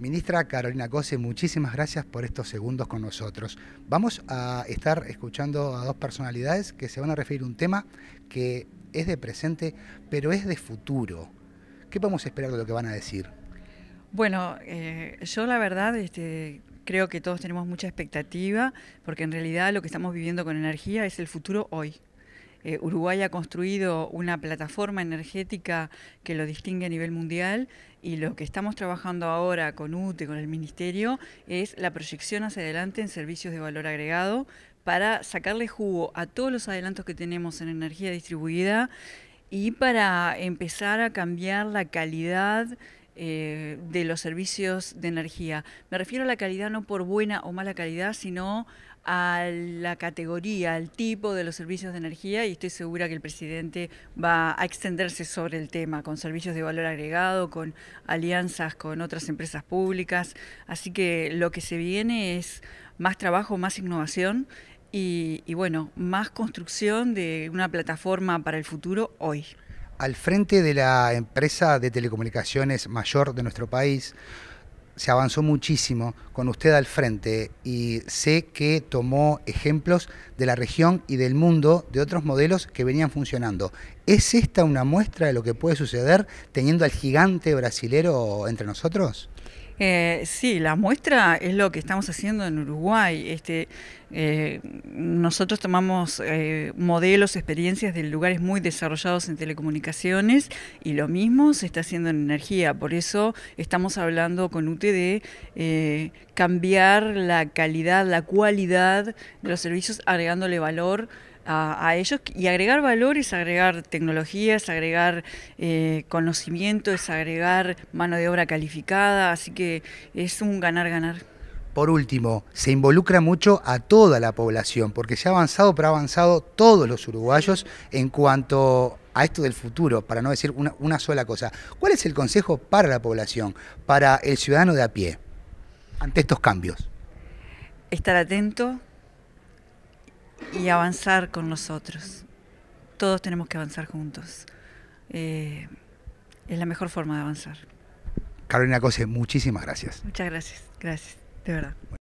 Ministra Carolina Cose, muchísimas gracias por estos segundos con nosotros. Vamos a estar escuchando a dos personalidades que se van a referir a un tema que es de presente, pero es de futuro. ¿Qué podemos esperar de lo que van a decir? Bueno, eh, yo la verdad este, creo que todos tenemos mucha expectativa, porque en realidad lo que estamos viviendo con energía es el futuro hoy. Eh, Uruguay ha construido una plataforma energética que lo distingue a nivel mundial y lo que estamos trabajando ahora con UTE, con el Ministerio, es la proyección hacia adelante en servicios de valor agregado para sacarle jugo a todos los adelantos que tenemos en energía distribuida y para empezar a cambiar la calidad eh, de los servicios de energía. Me refiero a la calidad no por buena o mala calidad, sino a la categoría, al tipo de los servicios de energía y estoy segura que el presidente va a extenderse sobre el tema con servicios de valor agregado, con alianzas con otras empresas públicas. Así que lo que se viene es más trabajo, más innovación y, y bueno, más construcción de una plataforma para el futuro hoy. Al frente de la empresa de telecomunicaciones mayor de nuestro país, se avanzó muchísimo con usted al frente y sé que tomó ejemplos de la región y del mundo de otros modelos que venían funcionando. ¿Es esta una muestra de lo que puede suceder teniendo al gigante brasilero entre nosotros? Eh, sí, la muestra es lo que estamos haciendo en Uruguay. Este, eh, nosotros tomamos eh, modelos, experiencias de lugares muy desarrollados en telecomunicaciones y lo mismo se está haciendo en energía. Por eso estamos hablando con UTE de cambiar la calidad, la cualidad de los servicios agregándole valor a, ellos y agregar valores, agregar tecnologías, agregar eh, conocimiento, es agregar mano de obra calificada, así que es un ganar-ganar. Por último, se involucra mucho a toda la población, porque se ha avanzado, pero ha avanzado todos los uruguayos en cuanto a esto del futuro, para no decir una, una sola cosa. ¿Cuál es el consejo para la población, para el ciudadano de a pie, ante estos cambios? Estar atento, y avanzar con nosotros, Todos tenemos que avanzar juntos. Eh, es la mejor forma de avanzar. Carolina Cose, muchísimas gracias. Muchas gracias, gracias, de verdad.